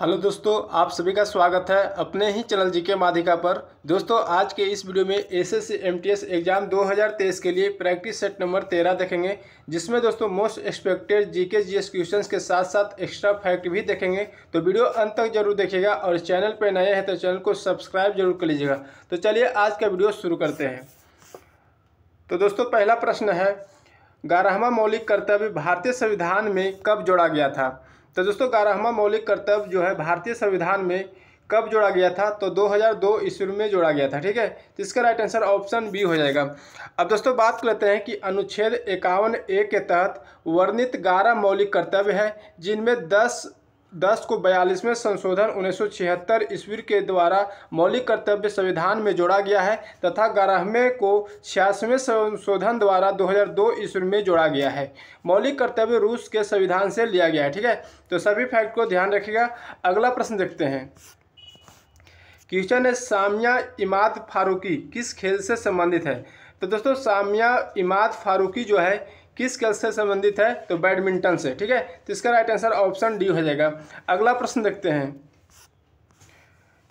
hello दोस्तों आप सभी का स्वागत है अपने ही चैनल जी के माधिका पर दोस्तों आज के इस वीडियो में एस एस एग्ज़ाम 2023 के लिए प्रैक्टिस सेट नंबर तेरह देखेंगे जिसमें दोस्तों most expected GK GS questions के साथ साथ एक्स्ट्रा फैक्ट भी देखेंगे तो वीडियो अंत तक जरूर देखेगा और चैनल पर नए हैं तो चैनल को सब्सक्राइब जरूर कर लीजिएगा तो चलिए आज का वीडियो शुरू करते हैं तो दोस्तों पहला प्रश्न है ग्यारहवा मौलिक कर्तव्य भारतीय संविधान में कब जोड़ा गया था तो दोस्तों ग्यारहवा मौलिक कर्तव्य जो है भारतीय संविधान में कब जोड़ा गया था तो 2002 ईस्वी में जोड़ा गया था ठीक है तो इसका राइट आंसर ऑप्शन बी हो जाएगा अब दोस्तों बात करते हैं कि अनुच्छेद इक्यावन ए के तहत वर्णित ग्यारह मौलिक कर्तव्य हैं जिनमें दस दस को बयालीसवें संशोधन उन्नीस सौ छिहत्तर ईस्वी के द्वारा मौलिक कर्तव्य संविधान में जोड़ा गया है तथा ग्यारहवें को छियासवें संशोधन द्वारा 2002 ईस्वी में जोड़ा गया है मौलिक कर्तव्य रूस के संविधान से लिया गया है ठीक है तो सभी फैक्ट को ध्यान रखिएगा अगला प्रश्न देखते हैं क्वेश्चन है सामिया इमाद फारूकी किस खेल से संबंधित है तो दोस्तों सामिया इमाद फारूकी जो है किस खेल से संबंधित है तो बैडमिंटन से ठीक है तो इसका राइट आंसर ऑप्शन डी हो जाएगा अगला प्रश्न देखते हैं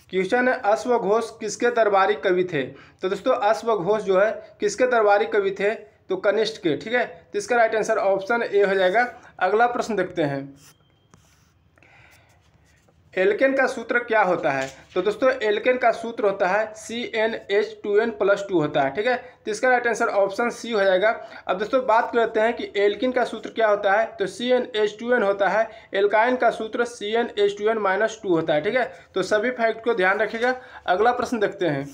क्वेश्चन है अश्व घोष किसके दरबारी कवि थे तो दोस्तों अश्व घोष जो है किसके दरबारी कवि थे तो कनिष्ठ के ठीक है तो इसका राइट आंसर ऑप्शन ए हो जाएगा अगला प्रश्न देखते हैं एल्केन का सूत्र क्या होता है तो दोस्तों एल्केन का सूत्र होता है C N H two N plus two होता है ठीक है तो इसका राइट आंसर ऑप्शन सी हो जाएगा अब दोस्तों बात करते हैं कि एल्किन का सूत्र क्या होता है तो C N H two N होता है एल्काइन का सूत्र C N H two N minus two होता है ठीक है तो सभी फैक्ट को ध्यान रखिएगा अगला प्रश्न देखते हैं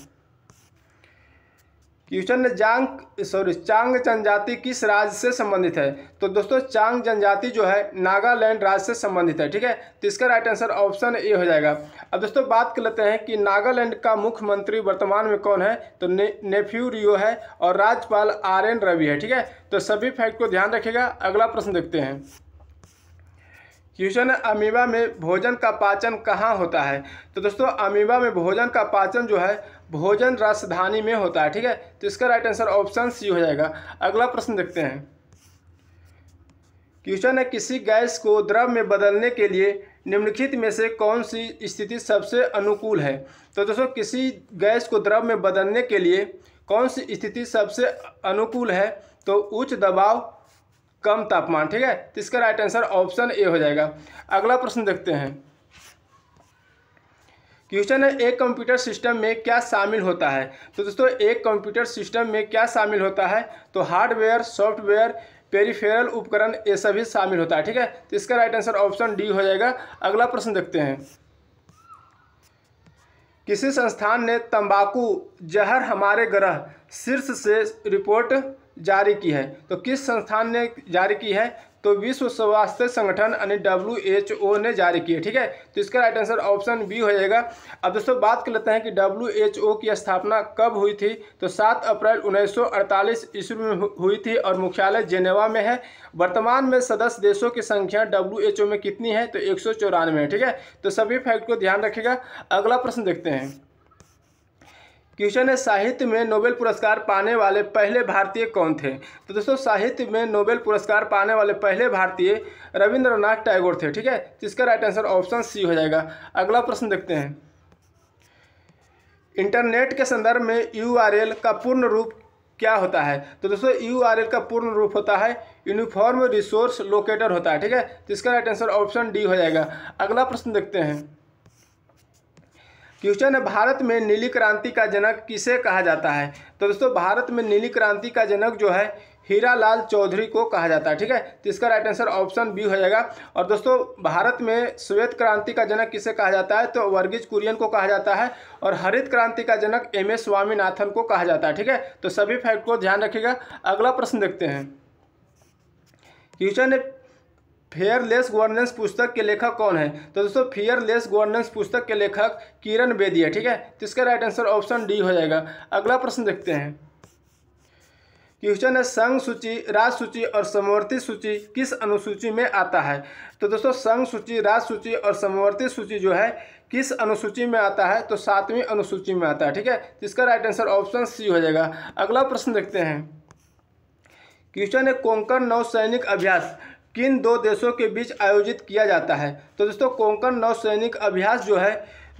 क्वेश्चन है जांग सॉरी चांग जनजाति किस राज्य से संबंधित है तो दोस्तों चांग जनजाति जो है नागालैंड राज्य से संबंधित है ठीक है तो इसका राइट आंसर ऑप्शन ए हो जाएगा अब दोस्तों बात कर लेते हैं कि नागालैंड का मुख्यमंत्री वर्तमान में कौन है तो ने, नेफ्यू रियो है और राज्यपाल आर एन रवि है ठीक है तो सभी फैक्ट को ध्यान रखेगा अगला प्रश्न देखते हैं क्वेश्चन है अमीबा में भोजन का पाचन कहाँ होता है तो दोस्तों अमीबा में भोजन का पाचन जो है भोजन राजधानी में होता है ठीक है तो इसका राइट आंसर ऑप्शन सी हो जाएगा अगला प्रश्न देखते हैं क्वेश्चन है किसी गैस को द्रव में बदलने के लिए निम्नलिखित में से कौन सी स्थिति सबसे अनुकूल है तो दोस्तों किसी गैस को द्रव में बदलने के लिए कौन सी स्थिति सबसे अनुकूल है तो उच्च दबाव कम तापमान ठीक है तो इसका राइट आंसर ऑप्शन ए हो जाएगा अगला प्रश्न देखते हैं क्वेश्चन है एक कंप्यूटर सिस्टम में क्या शामिल होता है तो दोस्तों एक कंप्यूटर सिस्टम में क्या शामिल होता है तो हार्डवेयर सॉफ्टवेयर पेरीफेरल उपकरण ये सभी शामिल होता है ठीक है तो इसका राइट आंसर ऑप्शन डी हो जाएगा अगला प्रश्न देखते हैं किसी संस्थान ने तंबाकू जहर हमारे ग्रह शीर्ष से रिपोर्ट जारी की है तो किस संस्थान ने जारी की है तो विश्व स्वास्थ्य संगठन यानी डब्ल्यू एच ओ ने जारी है ठीक है तो इसका राइट आंसर ऑप्शन बी हो जाएगा अब दोस्तों बात कर लेते हैं कि डब्ल्यू एच ओ की स्थापना कब हुई थी तो 7 अप्रैल 1948 ईस्वी में हुई थी और मुख्यालय जेनेवा में है वर्तमान में सदस्य देशों की संख्या डब्ल्यू एच ओ में कितनी है तो एक है ठीक है तो सभी फैक्ट को ध्यान रखिएगा अगला प्रश्न देखते हैं क्वेश्चन है साहित्य में नोबेल पुरस्कार पाने वाले पहले भारतीय कौन थे तो दोस्तों साहित्य में नोबेल पुरस्कार पाने वाले पहले भारतीय रविंद्रनाथ टैगोर थे ठीक है तो इसका राइट आंसर ऑप्शन सी हो जाएगा अगला प्रश्न देखते हैं इंटरनेट के संदर्भ में यू का पूर्ण रूप क्या होता है तो दोस्तों यू का पूर्ण रूप होता है यूनिफॉर्म रिसोर्स लोकेटर होता है ठीक है तो इसका राइट आंसर ऑप्शन डी हो जाएगा अगला प्रश्न देखते हैं क्वेश्चन है भारत में नीली क्रांति का जनक किसे कहा जाता है तो दोस्तों भारत में नीली क्रांति का जनक जो है हीरा लाल चौधरी को कहा जाता है ठीक है तो इसका राइट आंसर ऑप्शन बी हो जाएगा और दोस्तों भारत में श्वेत क्रांति का जनक किसे कहा जाता है तो वर्गीज कुरियन को कहा जाता है और हरित क्रांति का जनक एम एस स्वामीनाथन को कहा जाता है ठीक है तो सभी फैक्ट को ध्यान रखिएगा अगला प्रश्न देखते हैं क्वेश्चन है फेयरलेस गवर्नेंस पुस्तक के लेखक कौन है तो दोस्तों फेयरलेस गवर्नेंस पुस्तक के लेखक किरण बेदी है ठीक है तो इसका राइट आंसर ऑप्शन डी हो जाएगा अगला प्रश्न देखते हैं क्वेश्चन है संघ सूची राज सूची और समवर्ती सूची किस अनुसूची में आता है तो दोस्तों संघ सूची राज सूची और समवर्ती सूची जो है किस अनुसूची में आता है तो सातवीं अनुसूची में आता है ठीक है तो इसका राइट आंसर ऑप्शन सी हो जाएगा अगला प्रश्न देखते हैं क्वेश्चन है कोंकण नौसैनिक अभ्यास किन दो देशों के बीच आयोजित किया जाता है तो दोस्तों कोंकण नौसैनिक अभ्यास जो है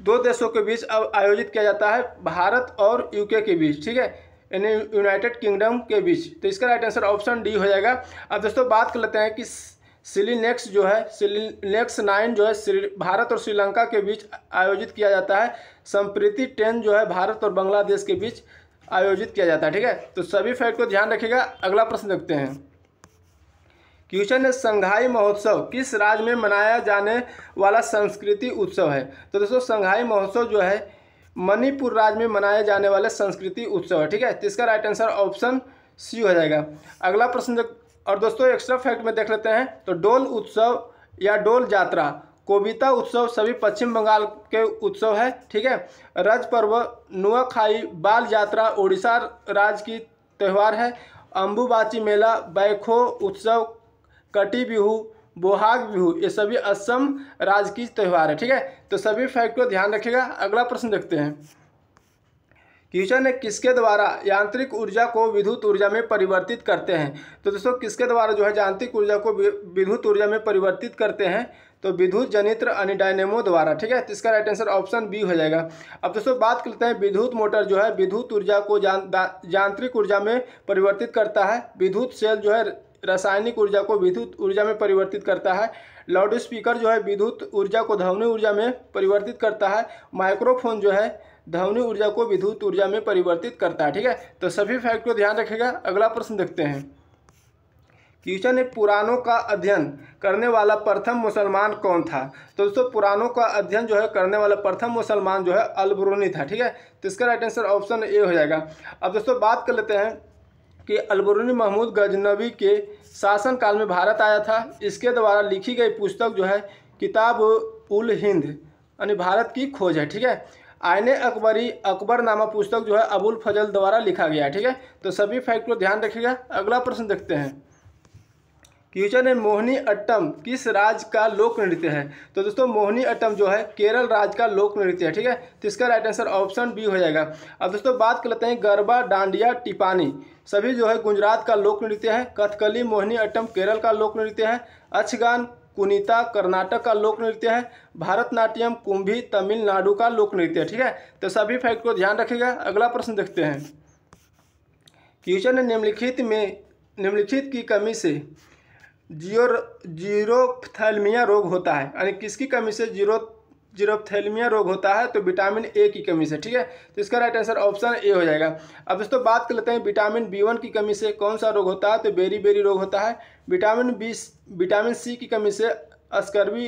दो देशों के बीच अब आयोजित किया जाता है भारत और यूके के बीच ठीक है यानी यूनाइटेड किंगडम के बीच तो इसका राइट आंसर ऑप्शन डी हो जाएगा अब दोस्तों बात कर लेते हैं कि सिलीनेक्स जो है सिलिनेक्स नाइन जो है भारत और श्रीलंका के बीच आयोजित किया जाता है संप्रीति टेन जो है भारत और बांग्लादेश के बीच आयोजित किया जाता है ठीक है तो सभी फैक्ट को ध्यान रखिएगा अगला प्रश्न देखते हैं क्वेश्चन है संघाई महोत्सव किस राज्य में मनाया जाने वाला संस्कृति उत्सव है तो दोस्तों संघाई महोत्सव जो है मणिपुर राज्य में मनाया जाने वाला संस्कृति उत्सव है ठीक है तो इसका राइट आंसर ऑप्शन सी हो जाएगा अगला प्रश्न और दोस्तों एक्स्ट्रा फैक्ट में देख लेते हैं तो डोल उत्सव या डोल यात्रा कोविता उत्सव सभी पश्चिम बंगाल के उत्सव है ठीक है रज पर्व नुआखाई बाल यात्रा उड़ीसा राज्य की त्यौहार है अम्बुबाची मेला बैखो उत्सव कटी बिहू बोहाग बिहू ये सभी असम राज्य की त्यौहार है ठीक है तो सभी फैक्ट को ध्यान रखिएगा अगला प्रश्न देखते हैं क्वेश्चन है किसके द्वारा यांत्रिक ऊर्जा को विद्युत ऊर्जा में परिवर्तित करते हैं तो दोस्तों किसके द्वारा जो है यांत्रिक ऊर्जा को विद्युत ऊर्जा में परिवर्तित करते हैं तो विद्युत जनित्र डायनेमो द्वारा ठीक है तो इसका राइट आंसर ऑप्शन बी हो जाएगा अब दोस्तों बात करते हैं विद्युत मोटर जो है विद्युत ऊर्जा को यांत्रिक ऊर्जा में परिवर्तित करता है विद्युत सेल जो है रासायनिक ऊर्जा को विद्युत ऊर्जा में परिवर्तित करता है लाउड स्पीकर जो है विद्युत ऊर्जा को ध्वनि ऊर्जा में परिवर्तित करता है माइक्रोफोन जो है ध्वनि ऊर्जा को विद्युत ऊर्जा में परिवर्तित करता है ठीक है तो सभी फैक्ट को ध्यान रखेगा अगला प्रश्न देखते हैं क्वेश्चन है पुरानों का अध्ययन करने वाला प्रथम मुसलमान कौन था तो दोस्तों पुरानों का अध्ययन जो है करने वाला प्रथम मुसलमान जो है अलबरूनी था ठीक है तो इसका राइट आंसर ऑप्शन ए हो जाएगा अब दोस्तों बात कर लेते हैं कि अलबरूनी महमूद गजनवी के शासनकाल में भारत आया था इसके द्वारा लिखी गई पुस्तक जो है किताब उल हिंद यानी भारत की खोज है ठीक है आयने अकबरी अकबर नामा पुस्तक जो है अबुल फजल द्वारा लिखा गया है ठीक है तो सभी फैक्ट को ध्यान रखिएगा अगला प्रश्न देखते हैं क्वेश्चन है मोहनी अट्टम किस राज्य का लोक नृत्य है तो दोस्तों मोहनी अट्टम जो है केरल राज्य का लोक नृत्य है ठीक है तो इसका राइट आंसर ऑप्शन बी हो जाएगा अब दोस्तों बात कर लेते हैं गरबा डांडिया टिपानी सभी जो है गुजरात का लोक नृत्य है कथकली मोहनी अट्टम केरल का लोक नृत्य है अच्छगान कुनीता कर्नाटक का लोक नृत्य है भारतनाट्यम कुंभी तमिलनाडु का लोक नृत्य है ठीक है तो सभी फैक्ट को ध्यान रखिएगा अगला प्रश्न देखते हैं क्वेश्चन है निम्नलिखित में निम्नलिखित की कमी से जीरो जीरोथैलमिया रोग होता है यानी किसकी कमी से जीरो जीरोथैलमिया रोग होता है तो विटामिन ए की कमी से ठीक है तो इसका राइट आंसर ऑप्शन ए हो जाएगा अब दोस्तों बात कर लेते हैं विटामिन बी वन की कमी से कौन सा रोग होता है तो बेरी बेरी रोग होता है विटामिन बी विटामिन सी की कमी से अस्कर्वी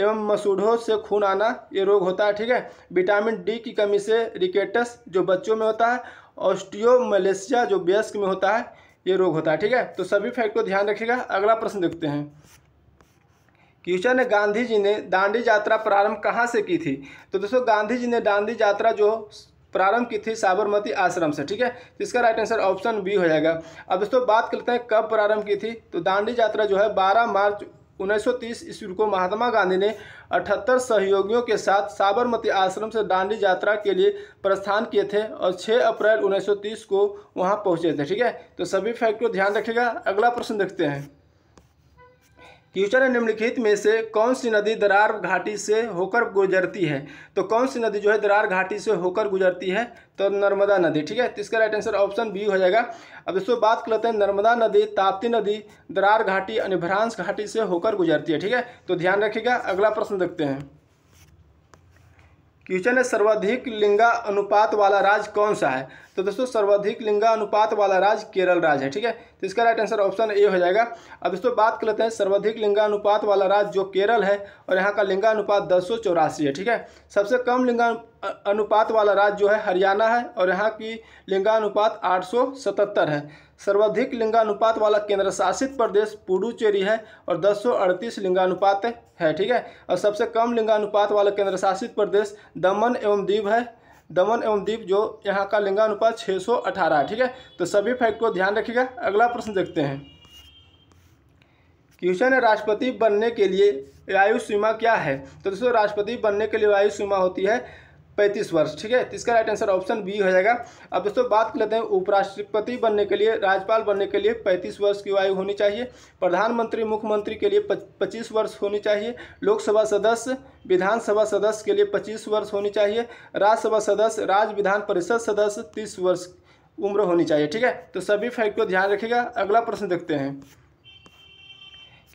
एवं मसूढ़ों से खून आना ये रोग होता है ठीक है विटामिन डी की कमी से रिकेटस जो बच्चों में होता है ऑस्टियोमलेशिया जो वयस्क में होता है ये रोग होता है ठीक है तो सभी फैक्ट को ध्यान रखिएगा अगला प्रश्न देखते हैं क्वेश्चन है गांधी जी ने दांडी यात्रा प्रारंभ कहाँ से की थी तो दोस्तों गांधी जी ने दांडी यात्रा जो प्रारंभ की थी साबरमती आश्रम से ठीक है तो इसका राइट आंसर ऑप्शन बी हो जाएगा अब दोस्तों बात करते हैं कब प्रारंभ की थी तो दांडी यात्रा जो है 12 मार्च 1930 ईस्वी को महात्मा गांधी ने 78 सहयोगियों के साथ साबरमती आश्रम से दांडी यात्रा के लिए प्रस्थान किए थे और 6 अप्रैल 1930 को वहां पहुंचे थे ठीक है तो सभी फैक्ट को ध्यान रखिएगा अगला प्रश्न देखते हैं क्वेश्चन है निम्नलिखित में से कौन सी नदी दरार घाटी से होकर गुजरती है तो कौन सी नदी जो है दरार घाटी से होकर गुजरती है तो नर्मदा नदी ठीक है तो इसका राइट आंसर ऑप्शन बी हो जाएगा अब इसको बात कर लेते हैं नर्मदा नदी ताप्ती नदी दरार घाटी अनिभ्रांश घाटी से होकर गुजरती है ठीक है तो ध्यान रखिएगा अगला प्रश्न देखते हैं क्वेश्चन है सर्वाधिक लिंगा अनुपात वाला राज्य कौन सा है तो दोस्तों सर्वाधिक लिंगा अनुपात वाला राज्य केरल राज्य है ठीक है तो इसका राइट आंसर ऑप्शन ए हो जाएगा अब दोस्तों बात कर लेते हैं सर्वाधिक लिंगा अनुपात वाला राज्य जो केरल है और यहाँ का लिंगा अनुपात दस है ठीक है सबसे कम लिंगा अनुपात वाला राज्य जो है हरियाणा है और यहाँ की लिंगानुपात आठ है सर्वाधिक लिंगानुपात वाला केंद्र शासित प्रदेश पुडुचेरी है और अड़तीस लिंगानुपात है ठीक है और सबसे कम लिंगानुपात वाला केंद्र शासित प्रदेश दमन एवं दीव है दमन एवं दीप जो यहाँ का लिंगानुपात छः सौ अठारह है ठीक है तो सभी फैक्ट को ध्यान रखिएगा अगला प्रश्न देखते हैं क्वेश्चन है राष्ट्रपति बनने के लिए आयु सीमा क्या है तो दोस्तों राष्ट्रपति बनने के लिए आयु सीमा होती है पैंतीस वर्ष ठीक है तो इसका राइट आंसर ऑप्शन बी हो जाएगा अब दोस्तों बात कर लेते हैं उपराष्ट्रपति बनने के लिए राज्यपाल बनने के लिए पैंतीस वर्ष की आयु होनी चाहिए प्रधानमंत्री मुख्यमंत्री के लिए पच्चीस वर्ष होनी चाहिए लोकसभा सदस्य विधानसभा सदस्य के लिए पच्चीस वर्ष होनी चाहिए राज्यसभा सदस्य राज्य विधान परिषद सदस्य तीस वर्ष उम्र होनी चाहिए ठीक है तो सभी फैक्ट को ध्यान रखिएगा अगला प्रश्न देखते हैं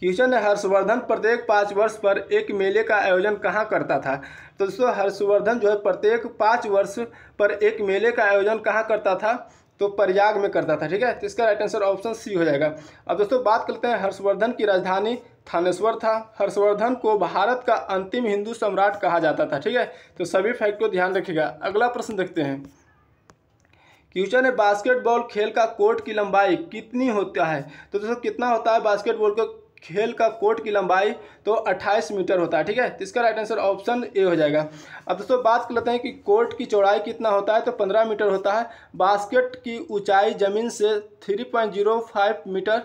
क्वेश्चन है हर्षवर्धन प्रत्येक पाँच वर्ष पर एक मेले का आयोजन कहाँ करता था तो दोस्तों हर्षवर्धन जो है प्रत्येक पाँच वर्ष पर एक मेले का आयोजन कहाँ करता था तो प्रयाग में करता था ठीक है तो इसका राइट आंसर ऑप्शन सी हो जाएगा अब दोस्तों बात करते हैं हर्षवर्धन की राजधानी थानेश्वर था हर्षवर्धन को भारत का अंतिम हिंदू सम्राट कहा जाता था ठीक है तो सभी फैक्ट को ध्यान रखिएगा अगला प्रश्न देखते हैं क्वेश्चन है बास्केटबॉल खेल का कोर्ट की लंबाई कितनी होता है तो दोस्तों कितना होता है बास्केटबॉल का खेल का कोर्ट की लंबाई तो 28 मीटर होता है ठीक है तो इसका राइट आंसर ऑप्शन ए हो जाएगा अब दोस्तों बात कर लेते हैं कि कोर्ट की चौड़ाई कितना होता है तो 15 मीटर होता है बास्केट की ऊंचाई ज़मीन से 3.05 मीटर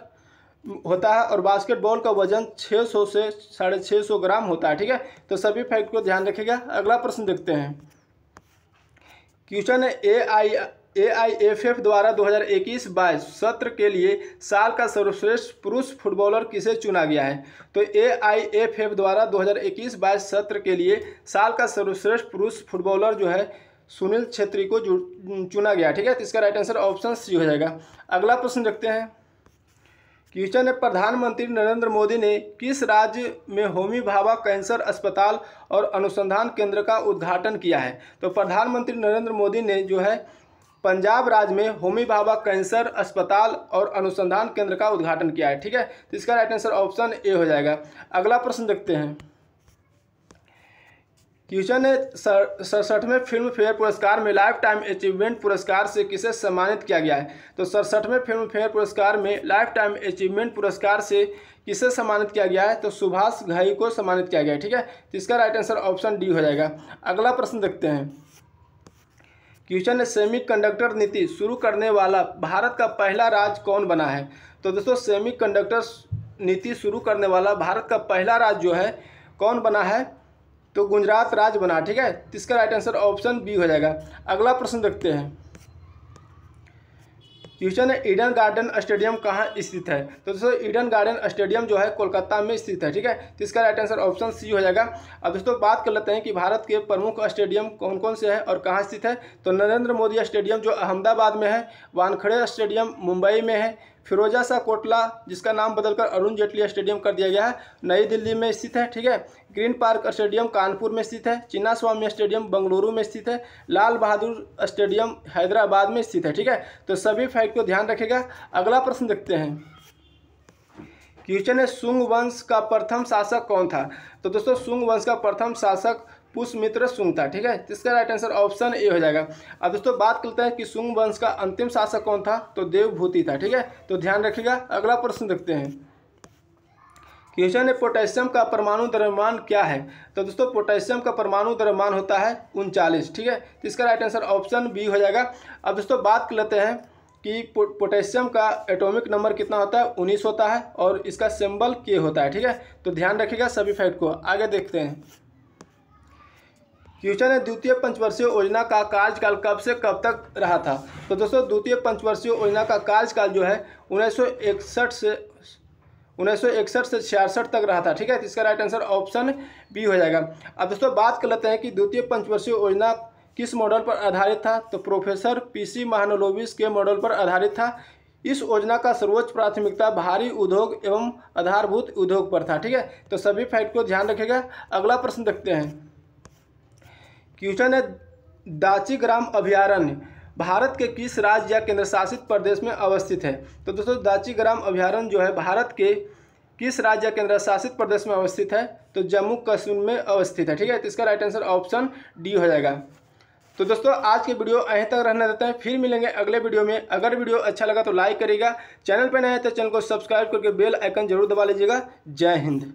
होता है और बास्केटबॉल का वजन 600 से साढ़े छः सौ ग्राम होता है ठीक है तो सभी फैक्ट को ध्यान रखेगा अगला प्रश्न देखते हैं क्वेश्चन है ए आई एआईएफएफ द्वारा 2021 बाईस सत्र के लिए साल का सर्वश्रेष्ठ पुरुष फुटबॉलर किसे चुना गया है तो एआईएफएफ द्वारा 2021 बाईस सत्र के लिए साल का सर्वश्रेष्ठ पुरुष फुटबॉलर जो है सुनील छेत्री को चुना गया ठीक है तो इसका राइट आंसर ऑप्शन सी हो जाएगा अगला प्रश्न रखते हैं क्वेश्चन है प्रधानमंत्री नरेंद्र मोदी ने किस राज्य में होमी भाभा कैंसर अस्पताल और अनुसंधान केंद्र का उद्घाटन किया है तो प्रधानमंत्री नरेंद्र मोदी ने जो है पंजाब राज्य में होमी बाबा कैंसर अस्पताल और अनुसंधान केंद्र का उद्घाटन किया है ठीक है तो इसका राइट आंसर ऑप्शन ए हो जाएगा अगला प्रश्न देखते हैं क्वेश्चन है सड़सठवें फिल्म फेयर पुरस्कार में लाइफ टाइम अचीवमेंट पुरस्कार से किसे सम्मानित किया गया है तो सड़सठवें फिल्म फेयर पुरस्कार में लाइफ टाइम अचीवमेंट पुरस्कार से किसे सम्मानित किया गया है तो सुभाष घई को सम्मानित किया गया है ठीक है तो इसका राइट आंसर ऑप्शन डी हो जाएगा अगला प्रश्न देखते हैं क्वेश्चन है सेमीकंडक्टर नीति शुरू करने वाला भारत का पहला राज्य कौन बना है तो दोस्तों सेमीकंडक्टर नीति शुरू करने वाला भारत का पहला राज्य जो है कौन बना है तो गुजरात राज्य बना ठीक है तो इसका राइट आंसर ऑप्शन बी हो जाएगा अगला प्रश्न देखते हैं क्वेश्चन है ईडन गार्डन स्टेडियम कहाँ स्थित है तो दोस्तों ईडन गार्डन स्टेडियम जो है कोलकाता में स्थित है ठीक है तो इसका राइट आंसर ऑप्शन सी हो जाएगा अब दोस्तों बात कर लेते हैं कि भारत के प्रमुख स्टेडियम कौन कौन से हैं और कहाँ स्थित है तो नरेंद्र मोदी स्टेडियम जो अहमदाबाद में है वानखड़े स्टेडियम मुंबई में है फिरोजा सा कोटला जिसका नाम बदलकर अरुण जेटली स्टेडियम कर दिया गया है नई दिल्ली में स्थित है ठीक है ग्रीन पार्क स्टेडियम कानपुर में स्थित है चिन्ना स्वामी स्टेडियम बंगलुरु में स्थित है लाल बहादुर स्टेडियम हैदराबाद में स्थित है ठीक है तो सभी फैक्ट को ध्यान रखेगा अगला प्रश्न देखते हैं क्वेश्चन है सुंग वंश का प्रथम शासक कौन था तो दोस्तों सुंग वंश का प्रथम शासक पुष्मित्र सुंग था ठीक है इसका राइट आंसर ऑप्शन ए हो जाएगा अब दोस्तों बात करते हैं कि सुंग वंश का अंतिम शासक कौन था तो देवभूति था ठीक है तो ध्यान रखिएगा अगला प्रश्न देखते हैं क्वेश्चन है पोटेशियम का परमाणु द्रव्यमान क्या है तो दोस्तों पोटेशियम का परमाणु द्रव्यमान होता है उनचालीस ठीक है तो इसका राइट आंसर ऑप्शन बी हो जाएगा अब दोस्तों बात कर लेते हैं कि पोटेशियम का एटॉमिक नंबर कितना होता है उन्नीस होता है और इसका सिंबल के होता है ठीक है तो ध्यान रखिएगा सभी फैक्ट को आगे देखते हैं क्वेश्चन है द्वितीय पंचवर्षीय योजना का कार्यकाल कब से कब तक रहा था तो दोस्तों द्वितीय पंचवर्षीय योजना का कार्यकाल जो है उन्नीस से उन्नीस से छियासठ तक रहा था ठीक है तो इसका राइट आंसर ऑप्शन बी हो जाएगा अब दोस्तों बात कर लेते हैं कि द्वितीय पंचवर्षीय योजना किस मॉडल पर आधारित था तो प्रोफेसर पीसी महानोलोविस के मॉडल पर आधारित था इस योजना का सर्वोच्च प्राथमिकता भारी उद्योग एवं आधारभूत उद्योग पर था ठीक है तो सभी फैक्ट को ध्यान रखेगा अगला प्रश्न देखते हैं क्वेश्चन है दाचीग्राम अभ्यारण्य भारत के किस राज्य या केंद्र शासित प्रदेश में अवस्थित है तो दोस्तों दाचीग्राम अभ्यारण्य जो है भारत के किस राज्य या केंद्र शासित प्रदेश में अवस्थित है तो जम्मू कश्मीर में अवस्थित है ठीक है तो इसका राइट आंसर ऑप्शन डी हो जाएगा तो दोस्तों आज के वीडियो यहीं तक रहने देते हैं फिर मिलेंगे अगले वीडियो में अगर वीडियो अच्छा लगा तो लाइक करिएगा चैनल पर नए हैं तो चैनल को सब्सक्राइब करके बेल आइकन जरूर दबा लीजिएगा जय हिंद